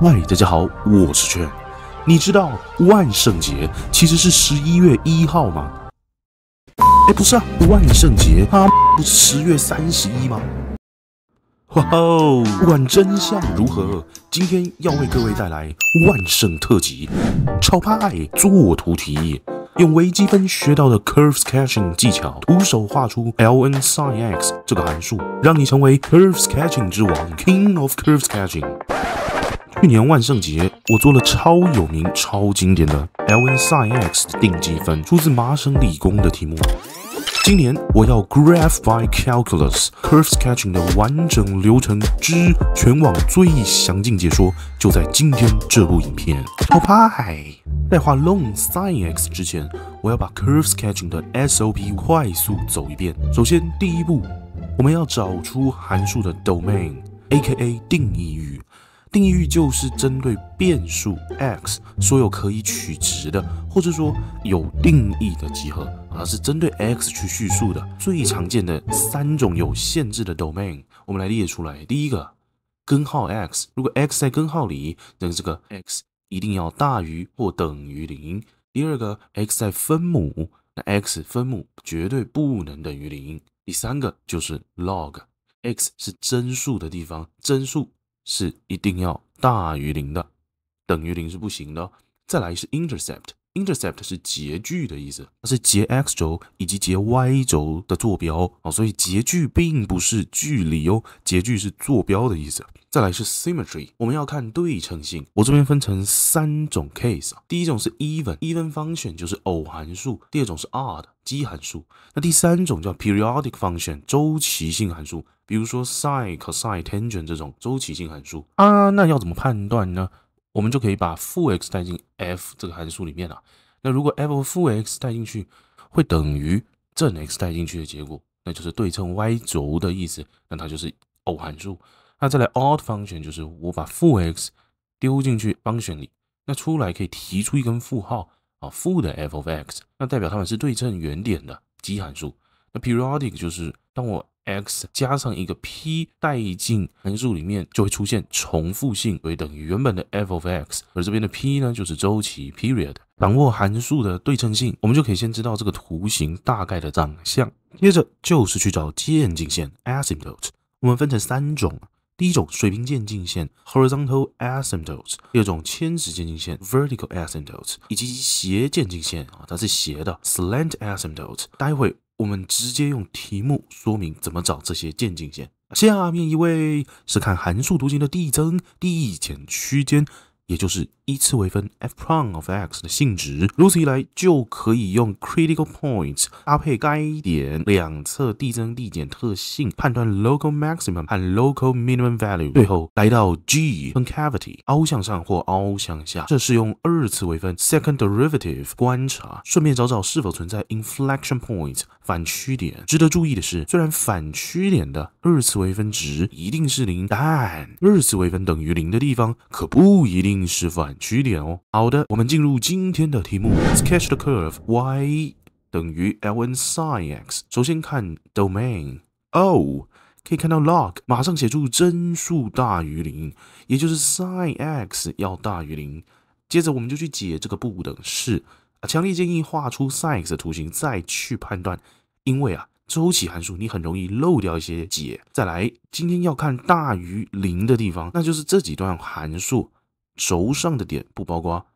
嗨，大家好，我是圈。你知道万圣节其实是十一月一号吗？哎，不是啊，万圣节它、不是十月三十一吗？哇哦！不管真相如何，今天要为各位带来万圣特辑，超派作图题，用微积分学到的 curves catching 技巧，徒手画出 ln sin x 这个函数，让你成为 curves catching 之王，King of curves catching。去年万圣节，我做了超有名、超经典的 ln sin x 的定积分，出自麻省理工的题目。今年我要 graph by calculus curves c k e t c h i n g 的完整流程之全网最详尽解说，就在今天这部影片。好派，在画 ln o sin x 之前，我要把 curves sketching 的 SOP 快速走一遍。首先，第一步，我们要找出函数的 domain，Aka 定义域。定义域就是针对变数 x 所有可以取值的，或者说有定义的集合，而是针对 x 去叙述的。最常见的三种有限制的 domain，我们来列出来。第一个，根号 x，如果 x 在根号里，那这个 x 一定要大于或等于零。第二个，x 在分母，那 x 分母绝对不能等于零。第三个就是 log，x 是真数的地方，真数。是一定要大于零的，等于零是不行的。再来是 intercept。Intercept 是截距的意思，它是截 x 轴以及截 y 轴的坐标啊，所以截距并不是距离哦，截距是坐标的意思。再来是 Symmetry，我们要看对称性。我这边分成三种 case，第一种是 Even，Even function 就是偶函数；第二种是 Odd，奇函数。那第三种叫 Periodic function，周期性函数，比如说 sin、cosine、tangent 这种周期性函数啊，那要怎么判断呢？我们就可以把负 x 带进 f 这个函数里面了。那如果 f 负 x 带进去会等于正 x 带进去的结果，那就是对称 y 轴的意思。那它就是偶函数。那再来 odd function 就是我把负 x 丢进去 function 里，那出来可以提出一根负号啊，负的 f of x，那代表它们是对称原点的奇函数。那 periodic 就是当我 x 加上一个 p 带进函数里面，就会出现重复性，所以等于原本的 f of x。而这边的 p 呢，就是周期 period。掌握函数的对称性，我们就可以先知道这个图形大概的长相。接着就是去找渐近线 a s y m p t o t e 我们分成三种：第一种水平渐近线 horizontal asymptotes，第二种垂直渐近线 vertical asymptotes，以及斜渐近线啊，它是斜的 slant asymptotes。待会。我们直接用题目说明怎么找这些渐进线。下面一位是看函数图形的递增、递减区间，也就是。依次微分 f prime of x 的性质，如此一来就可以用 critical p o i n t 搭配该点两侧递增递减特性，判断 local maximum 和 local minimum value。最后来到 g concavity，凹向上或凹向下，这是用二次微分 second derivative 观察，顺便找找是否存在 inflection point 反曲点。值得注意的是，虽然反曲点的二次微分值一定是零，但二次微分等于零的地方可不一定是反。取点哦。好的，我们进入今天的题目。Sketch the curve y 等于 ln sin x。首先看 domain。哦，可以看到 log，马上写出真数大于零，也就是 sin x 要大于零。接着我们就去解这个不等式。啊，强烈建议画出 sin x 的图形再去判断，因为啊，周期函数你很容易漏掉一些解。再来，今天要看大于零的地方，那就是这几段函数。轴上的点不包括，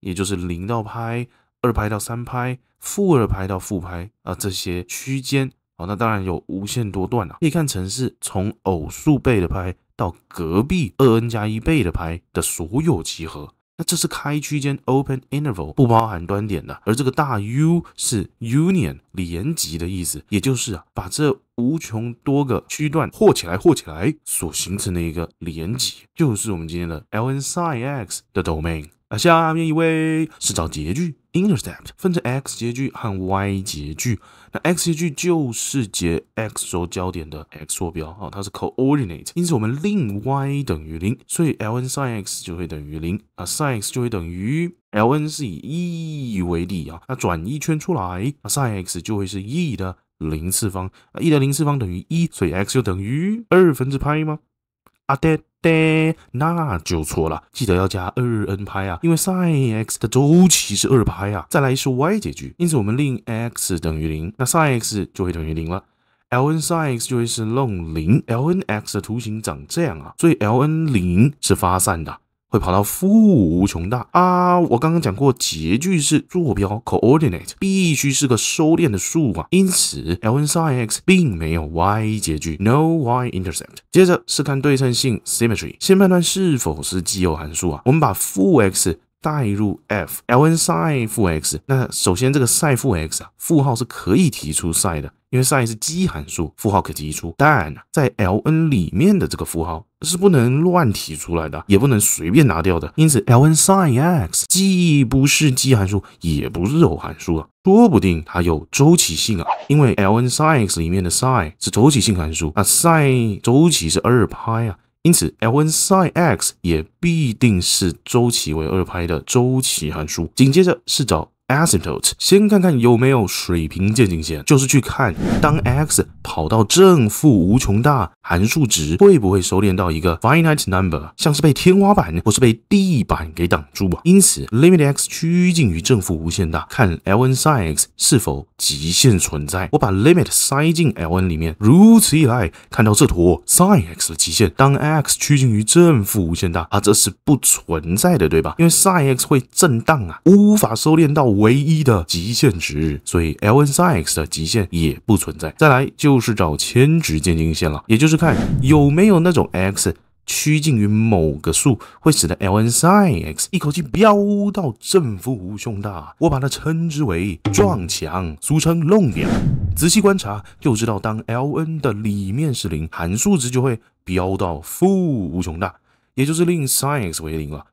也就是零到拍，二拍到三拍，负二拍到负拍啊这些区间啊，那当然有无限多段了。可以看成是从偶数倍的拍到隔壁二 n 加一倍的拍的所有集合。那这是开区间 open interval，不包含端点的。而这个大 U 是 union，连级的意思，也就是啊，把这无穷多个区段和起来、和起来所形成的一个连级，就是我们今天的 ln sin x 的 domain。啊，下面一位是找截距。Intercept 分成 x 截距和 y 截距。那 x 截距就是解 x 轴交点的 x 坐标，啊，它是 coordinate。因此我们令 y 等于零，所以 ln sin x 就会等于零，啊，sin x 就会等于 ln 是以 e 为例，啊，它转一圈出来，sin x 就会是 e 的零次方，啊，e 的零次方等于一，所以 x 就等于二分之派吗？啊，对。对，那就错了。记得要加二 n 派啊，因为 sinx 的周期是二派啊。再来是 y 解局，因此我们令 x 等于零，那 sinx 就会等于零了，lnsinx 就会是 ln 零，lnx 的图形长这样啊，所以 ln 零是发散的。会跑到负无穷大啊！我刚刚讲过，截距是坐标 coordinate，必须是个收敛的数啊。因此，ln sin x 并没有 y 截距，no y intercept。接着是看对称性 symmetry，先判断是否是奇偶函数啊。我们把负 x。代入 f l n s i n 负 x，那首先这个 s i n 负 x 啊，负号是可以提出 s i n 的，因为 s i n 是奇函数，负号可提出；，但在 l n 里面的这个负号是不能乱提出来的，也不能随便拿掉的。因此 l n s i n x 既不是奇函数，也不是偶函数啊。说不定它有周期性啊，因为 l n s i n x 里面的 s i n 是周期性函数啊，s i n 周期是二派啊。因此，ln sin x 也必定是周期为二 π 的周期函数。紧接着是找。Asymptotes，先看看有没有水平渐近线，就是去看当 x 跑到正负无穷大，函数值会不会收敛到一个 finite number，像是被天花板或是被地板给挡住吧。因此，limit x 趋近于正负无限大，看 ln sin x 是否极限存在。我把 limit 塞进 ln 里面，如此一来，看到这图，sin x 的极限当 x 趋近于正负无限大啊，这是不存在的，对吧？因为 sin x 会震荡啊，无法收敛到。唯一的极限值，所以 l n sin x 的极限也不存在。再来就是找千值渐近线了，也就是看有没有那种 x 趋近于某个数，会使得 l n sin x 一口气飙到正负无穷大。我把它称之为撞墙，俗称弄点。仔细观察就知道，当 l n 的里面是零，函数值就会飙到负无穷大，也就是令 sin x 为零了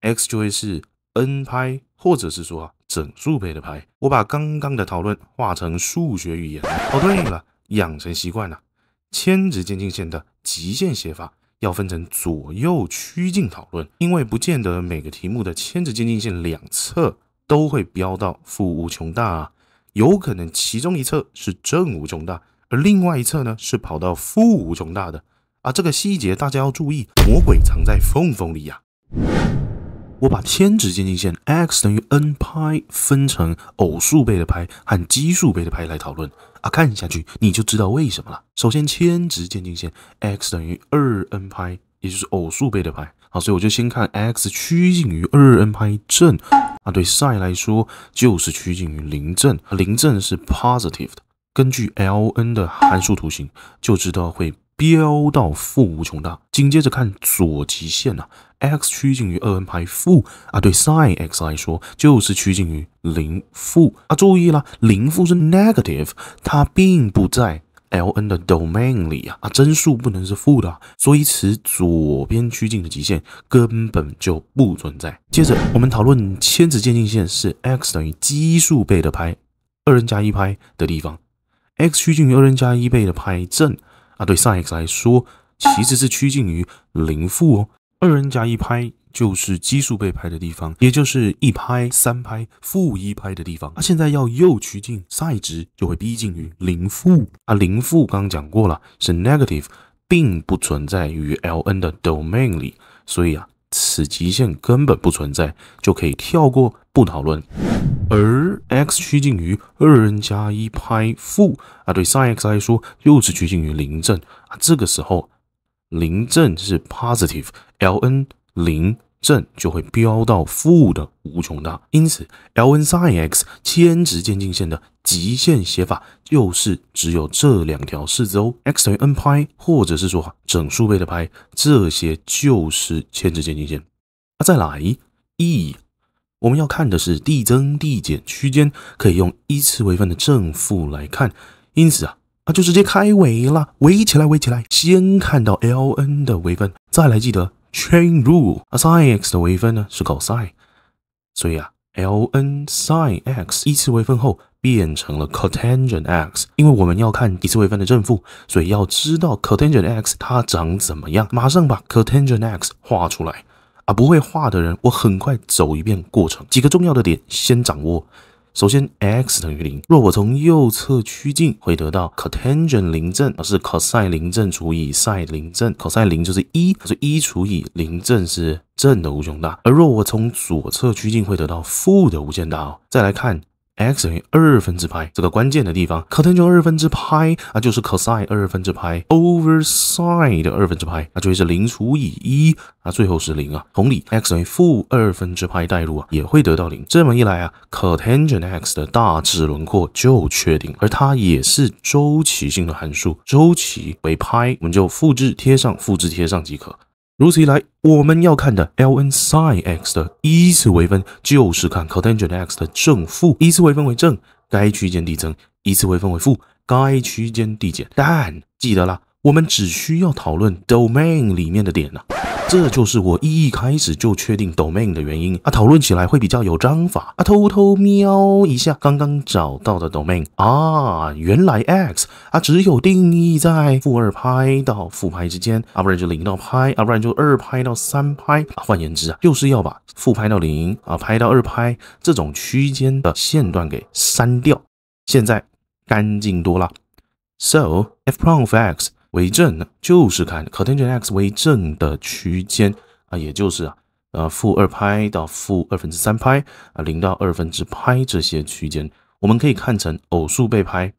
，x 就会是 n 拍，或者是说。整数倍的牌，我把刚刚的讨论化成数学语言。哦，对了，养成习惯了，千值渐进线的极限写法要分成左右趋近讨论，因为不见得每个题目的千值渐进线两侧都会标到负无穷大啊，有可能其中一侧是正无穷大，而另外一侧呢是跑到负无穷大的啊，这个细节大家要注意，魔鬼藏在缝缝里呀。我把千值渐近线 x 等于 n 派分成偶数倍的派和奇数倍的派来讨论啊，看下去你就知道为什么了。首先，千值渐近线 x 等于 2n 派，也就是偶数倍的派。啊，好，所以我就先看 x 趋近于 2n 派正啊，对 s i 来说就是趋近于零正，零正是 positive 的，根据 ln 的函数图形就知道会飙到负无穷大。紧接着看左极限啊，x 趋近于二 n 派负啊，对 sin x 来说就是趋近于零负啊。注意啦，零负是 negative，它并不在 ln 的 domain 里啊啊，真数不能是负的，所以此左边趋近的极限根本就不存在。接着我们讨论千子渐近线是 x 等于奇数倍的派，二 n 加一派的地方，x 趋近于二 n 加一倍的派正啊，对 sin x 来说其实是趋近于零负哦。二 n 加一拍就是奇数倍拍的地方，也就是一拍、三拍、负一拍的地方。它现在要右趋近 s i e 值就会逼近于零负。啊，零负刚讲过了，是 negative，并不存在于 ln 的 domain 里，所以啊，此极限根本不存在，就可以跳过不讨论。而 x 趋近于二 n 加一拍负，啊，对 sinx 来说又是趋近于零正。啊，这个时候零正是 positive。ln 零正就会飙到负的无穷大，因此 ln sin x 千值渐近线的极限写法就是只有这两条式子哦，x 等于 n 派或者是说整数倍的派，这些就是千值渐近线。那再来 e，我们要看的是递增递减区间，可以用一次微分的正负来看，因此啊啊就直接开围了，围起来围起来，先看到 ln 的微分，再来记得。Chain rule，sinx 的微分呢是 cos，所以啊 ln sinx 一次微分后变成了 cotangent x，因为我们要看一次微分的正负，所以要知道 cotangent x 它长怎么样，马上把 cotangent x 画出来啊，不会画的人我很快走一遍过程，几个重要的点先掌握。首先，x 等于零。若我从右侧趋近，会得到 cotangent 零正，而是 cos 零正除以 sin 零正，cos 零就是一，所以一除以零正是正的无穷大。而若我从左侧趋近，会得到负的无限大。再来看。x 等于二分之派，这个关键的地方，cotangent 二分之派啊，就是 cosine 二分之派 over sine 的二分之派啊，就会是零除以一啊，最后是零啊。同理，x 等于负二分之派代入啊，也会得到零。这么一来啊，cotangent x 的大致轮廓就确定，而它也是周期性的函数，周期为派，我们就复制贴上，复制贴上即可。如此一来，我们要看的 ln sin x 的一次微分，就是看 cotangent x 的正负。一次微分为正，该区间递增；一次微分为负，该区间递减。但记得啦，我们只需要讨论 domain 里面的点呢。这就是我一开始就确定 domain 的原因啊，讨论起来会比较有章法啊。偷偷瞄一下刚刚找到的 domain 啊，原来 x 啊只有定义在负二拍到负拍之间啊，不然就零到拍啊，不然就二拍到三拍。换言之啊，就是要把负拍到零啊，拍到二拍这种区间的线段给删掉，现在干净多了。So f prime of x。为正，就是看 cotangent x 为正的区间啊，也就是啊，呃，负二派到负二分之三派啊，零到二分之派这些区间，我们可以看成偶数倍派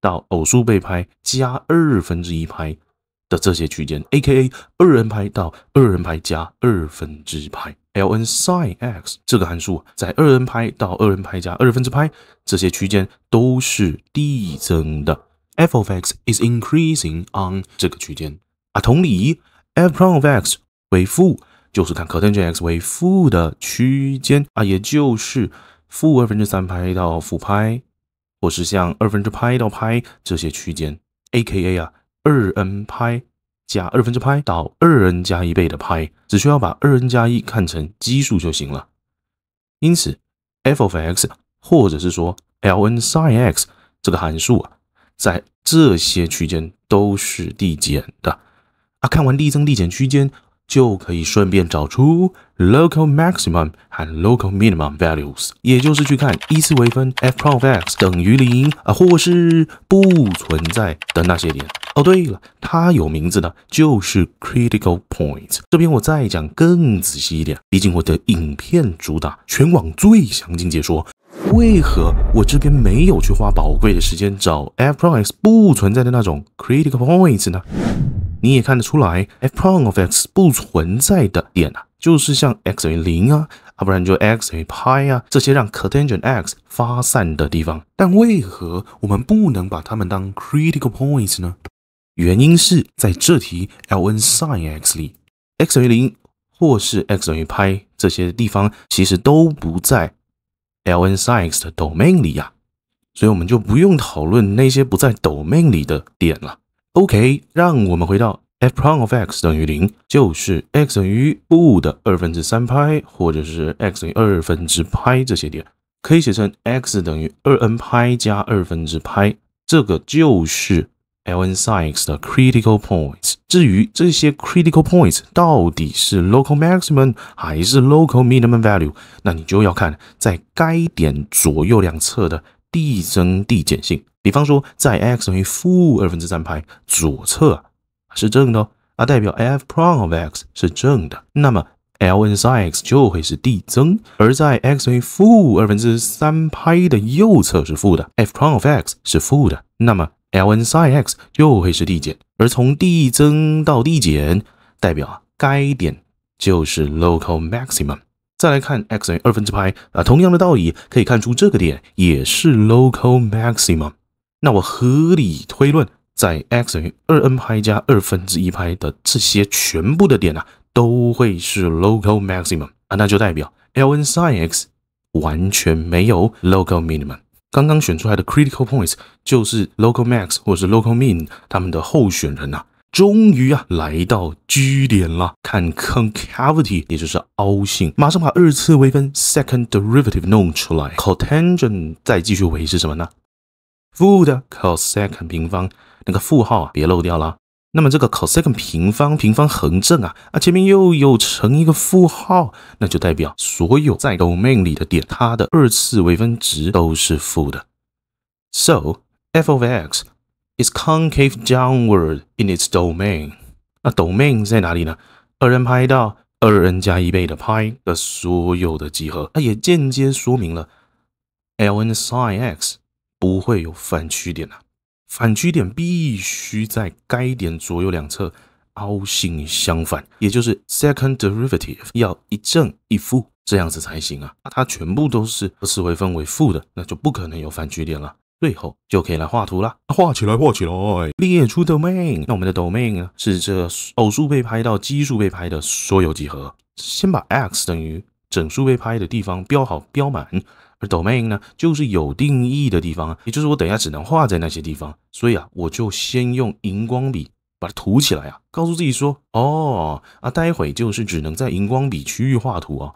到偶数倍派加二分之一派的这些区间，A K A 二 n 派到二 n 派加二分之派，ln s i n x 这个函数在二 n 派到二 n 派加二分之派这些区间都是递增的。f of x is increasing on 这个区间啊，同理，f prime of x 为负，就是看 cotangent x 为负的区间啊，也就是负二分之三派到负派，或是像二分之派到派这些区间，A K A 啊，二 n 派加二分之派到二 n 加一倍的派，只需要把二 n 加一看成奇数就行了。因此，f of x 或者是说 ln sin x 这个函数啊。在这些区间都是递减的，啊，看完递增、递减区间，就可以顺便找出 local maximum 和 local minimum values，也就是去看一次微分 f prime of x 等于零啊，或是不存在的那些点。哦，对了，它有名字的，就是 critical point。这边我再讲更仔细一点，毕竟我的影片主打全网最详尽解说。为何我这边没有去花宝贵的时间找 f prime x 不存在的那种 critical points 呢？你也看得出来，f prime of x 不存在的点啊，就是像 x 等于零啊，啊，不然就 x 等于派啊，这些让 cotangent x 发散的地方。但为何我们不能把它们当 critical points 呢？原因是在这题 ln sin x 里，x 等于零或是 x 等于派这些地方其实都不在。ln s i z e 的 domain 里呀，所以我们就不用讨论那些不在 domain 里的点了。OK，让我们回到 f prime of x 等于零，就是 x 等于五的二分之三派或者是 x 等于二分之派这些点，可以写成 x 等于二 n 派加二分之派，这个就是。ln sine x 的 critical points。至于这些 critical points 到底是 local maximum 还是 local minimum value，那你就要看在该点左右两侧的递增递减性。比方说，在 x 等于负二分之三派左侧是正的，哦，啊，代表 f prime of x 是正的，那么 ln s i n x 就会是递增；而在 x 等于负二分之三派的右侧是负的，f prime of x 是负的，那么 ln sin x 又会是递减，而从递增到递减，代表该点就是 local maximum。再来看 x 等于二分之派啊，同样的道理可以看出这个点也是 local maximum。那我合理推论，在 x 等于二 n 派加二分之一派的这些全部的点啊，都会是 local maximum。啊，那就代表 ln sin x 完全没有 local minimum。刚刚选出来的 critical points 就是 local max 或是 local min 他们的候选人呐，终于啊来到 G 点了。看 concavity，也就是凹性，马上把二次微分 second derivative 弄出来。cotangent 再继续维持什么呢？负的 c o s e second 平方，那个负号啊，别漏掉了。那么这个 c o s e c n 平方平方恒正啊啊，前面又有乘一个负号，那就代表所有在 domain 里的点，它的二次微分值都是负的。So f of x is concave downward in its domain。那 domain 在哪里呢？二 n 派到二 n 加一倍的派的所有的集合。那也间接说明了 l n s i n x 不会有反曲点了。反曲点必须在该点左右两侧凹形相反，也就是 second derivative 要一正一负这样子才行啊。那它全部都是四会分为负的，那就不可能有反曲点了。最后就可以来画图了，画起来画起来，列出 domain。那我们的 domain 呢，是这偶数被拍到奇数被拍的所有集合。先把 x 等于整数被拍的地方标好标满。而 domain 呢，就是有定义的地方，也就是我等一下只能画在那些地方，所以啊，我就先用荧光笔把它涂起来啊，告诉自己说，哦啊，待会就是只能在荧光笔区域画图啊。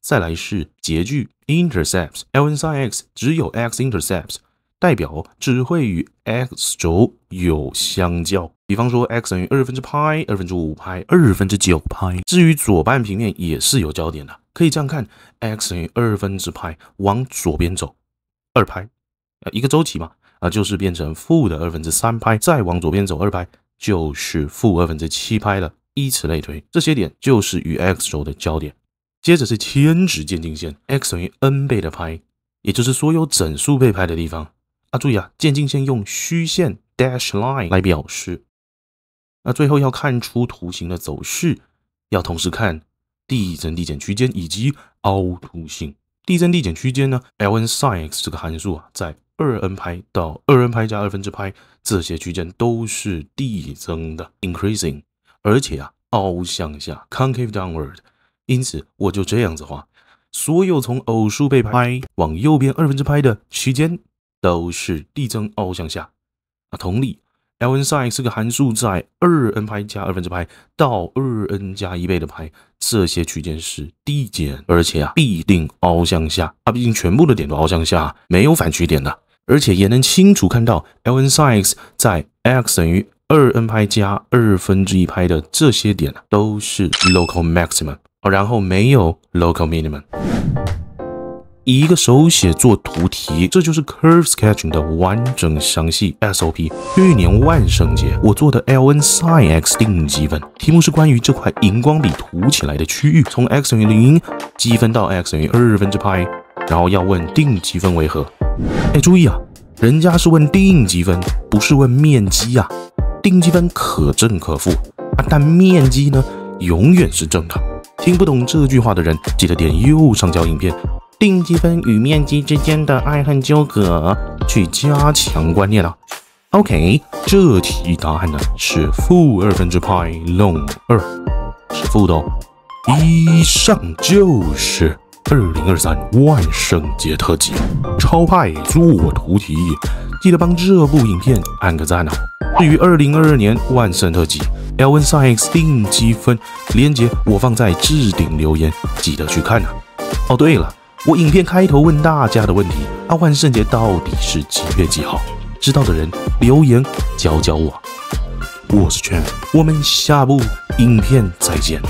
再来是截距 intercepts，l i n x 只有 x intercepts，代表只会与 x 轴有相交。比方说 x 等于二分之派、二分之五派、二分之九派，至于左半平面也是有交点的。可以这样看，x 等于二分之派，往左边走二派，呃，一个周期嘛，啊，就是变成负的二分之三拍，再往左边走二派，就是负二分之七拍了。依此类推，这些点就是与 x 轴的交点。接着是千值渐进线，x 等于 n 倍的派，也就是所有整数倍派的地方。啊，注意啊，渐进线用虚线 dash line 来表示。那最后要看出图形的走势，要同时看。递增递减区间以及凹凸性。递增递减区间呢？l n sine x 这个函数啊，在二 n 派到二 n 派加二分之派这些区间都是递增的 （increasing），而且啊，凹向下 （concave downward）。因此，我就这样子画：所有从偶数倍派往右边二分之派的区间都是递增凹向下。啊，同理。ln sine 是个函数，在二 n 派加二分之派到二 n 加一倍的派这些区间是递减，而且啊必定凹向下。啊，毕竟全部的点都凹向下，没有反曲点的，而且也能清楚看到 ln sine 在 x 等于二 n 派加二分之一派的这些点都是 local maximum，然后没有 local minimum。一个手写做图题，这就是 curves k e t c h i n g 的完整详细 SOP。去年万圣节我做的 ln sin x 定积分，题目是关于这块荧光笔涂起来的区域，从 x 等于零积分到 x 等于二分之派，然后要问定积分为何？哎，注意啊，人家是问定积分，不是问面积呀。定积分可正可负啊，但面积呢，永远是正的。听不懂这句话的人，记得点右上角影片。定积分与面积之间的爱恨纠葛，去加强观念了。OK，这题答案呢是负二分之派 ln 二，是负的哦。以上就是二零二三万圣节特辑超派做图题，记得帮这部影片按个赞哦。至于二零二二年万圣特辑 l s e n e 定积分链接我放在置顶留言，记得去看啊。哦，对了。我影片开头问大家的问题：阿，万圣节到底是几月几号？知道的人留言教教我。我是圈，我们下部影片再见。